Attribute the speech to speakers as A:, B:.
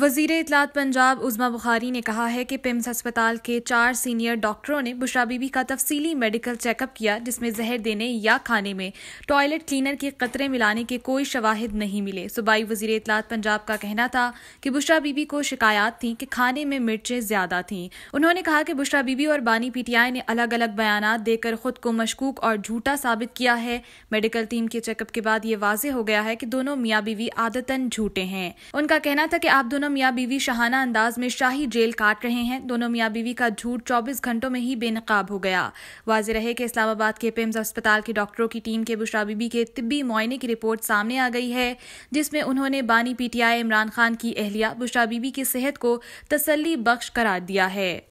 A: वजीर इतलात पंजाब उज़मा बुखारी ने कहा है कि पिम्स अस्पताल के चार सीनियर डॉक्टरों ने बुशरा बीबी का तफसीली मेडिकल चेकअप किया जिसमें जहर देने या खाने में टॉयलेट क्लीनर के कतरे मिलाने के कोई शवाहद नहीं मिले सूबाई वजीर इतलात पंजाब का कहना था कि बुशरा बीबी को शिकायत थी कि खाने में मिर्चें ज़्यादा थीं उन्होंने कहा कि बुशरा बीबी और बानी पीटीआई ने अलग अलग बयान देकर खुद को मशकूक और झूठा साबित किया है मेडिकल टीम के चेकअप के बाद ये वाजे हो गया है कि दोनों मियाँ बीवी आदतन झूठे हैं उनका कहना था कि आप दोनों दोनों मियाँ बीवी शहाना अंदाज में शाही जेल काट रहे हैं दोनों मियाँ बीवी का झूठ 24 घंटों में ही बेनकाब हो गया वाज रहे कि इस्लामाबाद के पिम्स अस्पताल के डॉक्टरों की टीम के बुशरा बीबी के तिब्बी मुआयने की रिपोर्ट सामने आ गई है जिसमें उन्होंने बानी पीटीआई इमरान खान की अहलिया बुशरा बीबी की सेहत को तसली बख्श करार दिया है